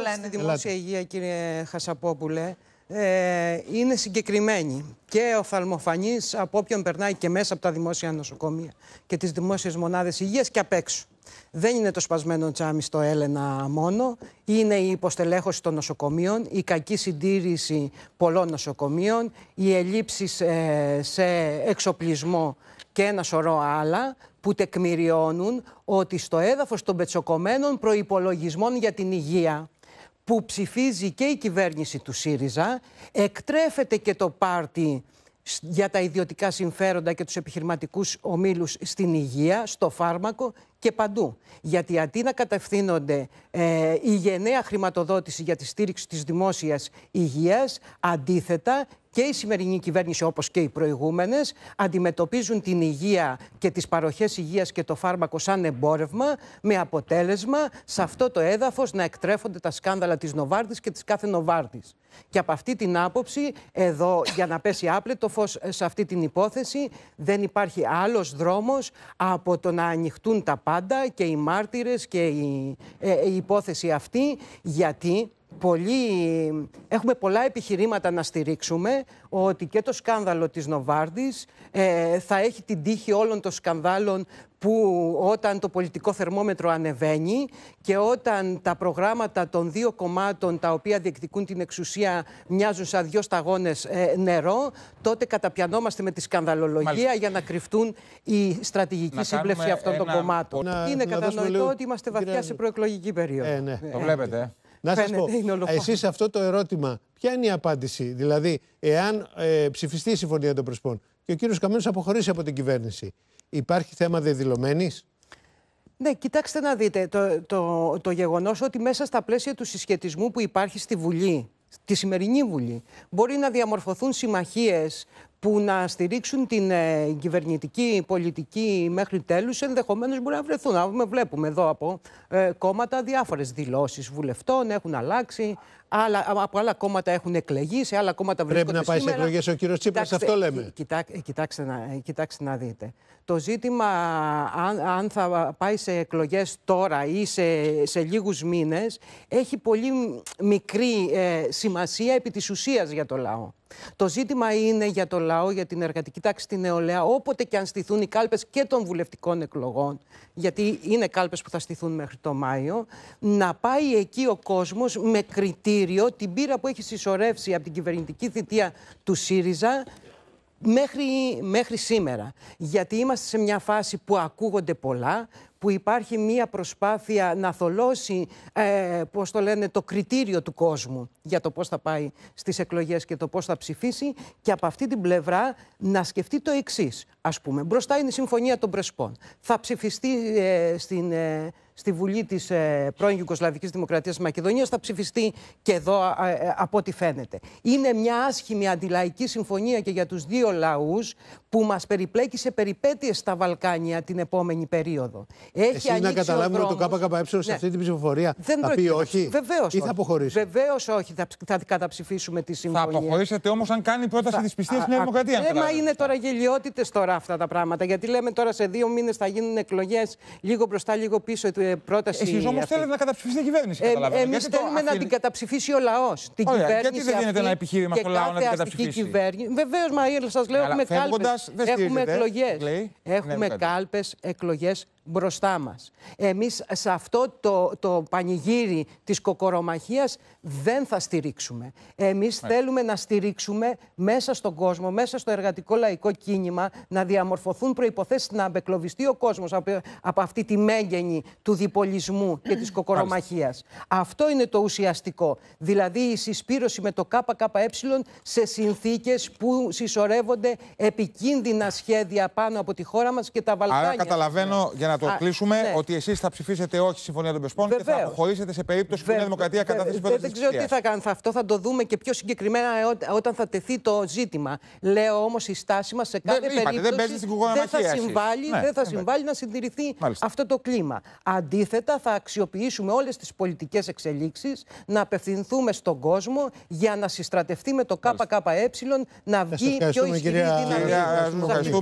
Όλα είναι δημόσια υγεία, κύριε Χασαπόπουλε. Ε, είναι συγκεκριμένη και ο από όποιον περνάει και μέσα από τα δημόσια νοσοκομεία και τις δημόσιες μονάδες υγείας και απ' έξω. Δεν είναι το σπασμένο τσάμι στο Έλενα μόνο, είναι η υποστελέχωση των νοσοκομείων, η κακή συντήρηση πολλών νοσοκομείων, οι ελλείψεις ε, σε εξοπλισμό και ένα σωρό άλλα που τεκμηριώνουν ότι στο έδαφος των πετσοκομένων προϋπολογισμών για την υγεία που ψηφίζει και η κυβέρνηση του ΣΥΡΙΖΑ, εκτρέφεται και το πάρτι για τα ιδιωτικά συμφέροντα και τους επιχειρηματικούς ομίλους στην υγεία, στο φάρμακο και παντού. Γιατί αντί να κατευθύνονται ε, η γενναία χρηματοδότηση για τη στήριξη της δημόσιας υγείας, αντίθετα και η σημερινή κυβέρνηση όπως και οι προηγούμενες αντιμετωπίζουν την υγεία και τις παροχές υγείας και το φάρμακο σαν εμπόρευμα με αποτέλεσμα σε αυτό το έδαφος να εκτρέφονται τα σκάνδαλα της Νοβάρτης και της κάθε Νοβάρτης. Και από αυτή την άποψη, εδώ για να πέσει άπλετο φως σε αυτή την υπόθεση, δεν υπάρχει άλλος δρόμος από το να ανοιχτούν τα πάντα και οι μάρτυρες και η, ε, ε, η υπόθεση αυτή, γιατί πολύ, έχουμε πολλά επιχειρήματα να στηρίξουμε ότι και το σκάνδαλο της Νοβάρδης ε, θα έχει την τύχη όλων των σκανδάλων που όταν το πολιτικό θερμόμετρο ανεβαίνει και όταν τα προγράμματα των δύο κομμάτων τα οποία διεκδικούν την εξουσία μοιάζουν σαν δυο σταγόνες ε, νερό, τότε καταπιανόμαστε με τη σκανδαλολογία για να κρυφτούν οι στρατηγικοί σύμπλευση αυτών των κομμάτων. Είναι κατανοητό ότι είμαστε βαθιά σε προεκλογική περίοδο. Ε, ναι. Το βλέπετε να σας πω, εσείς σε αυτό το ερώτημα, ποια είναι η απάντηση, Δηλαδή, εάν ε, ψηφιστεί η Συμφωνία των Προσπών και ο κύριος Καμένος αποχωρήσει από την κυβέρνηση, υπάρχει θέμα διαδηλωμένης. Ναι, κοιτάξτε να δείτε το, το, το γεγονός ότι μέσα στα πλαίσια του συσχετισμού που υπάρχει στη Βουλή, στη σημερινή Βουλή, μπορεί να διαμορφωθούν συμμαχίες που να στηρίξουν την ε, κυβερνητική πολιτική μέχρι τέλους, ενδεχομένως μπορεί να βρεθούν. Να βλέπουμε εδώ από ε, κόμματα διάφορες δηλώσεις βουλευτών, έχουν αλλάξει, άλλα, από άλλα κόμματα έχουν εκλεγεί, σε άλλα κόμματα Πρέπει βρίσκονται Πρέπει να πάει σε εκλογές ο κύριος Τσίπρας, κοιτάξτε, αυτό λέμε. Κοιτά, κοιτάξτε, να, κοιτάξτε να δείτε. Το ζήτημα αν, θα πάει σε εκλογές τώρα ή σε, σε λίγους μήνες, έχει πολύ μικρή ε, σημασία επί της ουσίας για το λαό. Το ζήτημα είναι για το λαό, για την εργατική τάξη, την νεολαία, όποτε και αν στηθούν οι κάλπες και των βουλευτικών εκλογών, γιατί είναι κάλπες που θα στηθούν μέχρι το Μάιο, να πάει εκεί ο κόσμος με κριτήριο την πύρα που έχει συσσωρεύσει από την κυβερνητική θητεία του ΣΥΡΙΖΑ μέχρι, μέχρι σήμερα. Γιατί είμαστε σε μια φάση που ακούγονται πολλά, που υπάρχει μία προσπάθεια να θολώσει, ε, πώς το λένε, το κριτήριο του κόσμου για το πώς θα πάει στις εκλογές και το πώς θα ψηφίσει και από αυτή την πλευρά να σκεφτεί το εξής. ας πούμε. Μπροστά είναι η Συμφωνία των Πρεσπών. Θα ψηφιστεί ε, στην... Ε, στη Βουλή της ε, πρώην Ιουγκοσλαβικής Δημοκρατίας της Μακεδονίας. Θα ψηφιστεί και εδώ, ε, από ό,τι φαίνεται. Είναι μια άσχημη αντιλαϊκή συμφωνία και για τους δύο λαούς, που μας περιπλέκει σε περιπέτειες στα Βαλκάνια την επόμενη περίοδο. Έχει Εσείς να καταλάβουμε ότι το ΚΚΕ ναι. σε αυτή την ψηφοφορία Δεν θα πει όχι βεβαίως ή θα αποχωρήσει. Βεβαίως όχι, θα, θα καταψηφίσουμε τη συμφωνία. Θα αποχωρήσετε όμως αν κάνει πρόταση θα... δυσπιστίας στην Δημοκρατία. Δημοκρατία. μα είναι τώρα γελιότητες τώρα αυτά τα πράγματα. Γιατί λέμε τώρα σε δύο μήνες θα γίνουν εκλογές λίγο μπροστά, λίγο πίσω η ε, πρόταση. Εσείς όμως θέλετε να καταψηφίσετε την κυβέρνηση. Ε, εμείς θέλουμε να την καταψηφίσει ο λαός. Την κυβέρνηση γιατί δεν δίνετε ένα επιχείρημα στο λαό να την καταψηφίσει. Βεβαίω, μα σας λέω με κάλπες. Έχουμε εκλογέ. Έχουμε ναι, κάλπες, κάλπες, εκλογές μπροστά μας. Εμείς σε αυτό το, το πανηγύρι της κοκορομαχίας δεν θα στηρίξουμε. Εμείς ναι. θέλουμε να στηρίξουμε μέσα στον κόσμο, μέσα στο εργατικό λαϊκό κίνημα, να διαμορφωθούν προϋποθέσεις, να απεκλωβιστεί ο κόσμος από, αυτή τη μέγενη του διπολισμού και της κοκορομαχίας. αυτό είναι το ουσιαστικό. Δηλαδή η συσπήρωση με το ΚΚΕ σε συνθήκες που συσσωρεύονται επικίνδυνα σχέδια πάνω από τη χώρα μας και τα Βαλκάνια. Άρα καταλαβαίνω, να το κλείσουμε, ναι. ότι εσείς θα ψηφίσετε όχι στη Συμφωνία των Πεσπών και θα αποχωρήσετε σε περίπτωση που η Δημοκρατία καταθέσει τη Δεν ξέρω τι θα κάνω. Αυτό θα το δούμε και πιο συγκεκριμένα όταν θα τεθεί το ζήτημα. Λέω όμως η στάση μας σε κάθε περίπτωση δεν, θα συμβάλλει, ναι, δεν να συντηρηθεί αυτό το κλίμα. Αντίθετα, θα αξιοποιήσουμε όλες τις πολιτικές εξελίξεις να απευθυνθούμε στον κόσμο για να συστρατευτεί με το ΚΚΕ να βγει πιο ισχυρή δύναμη.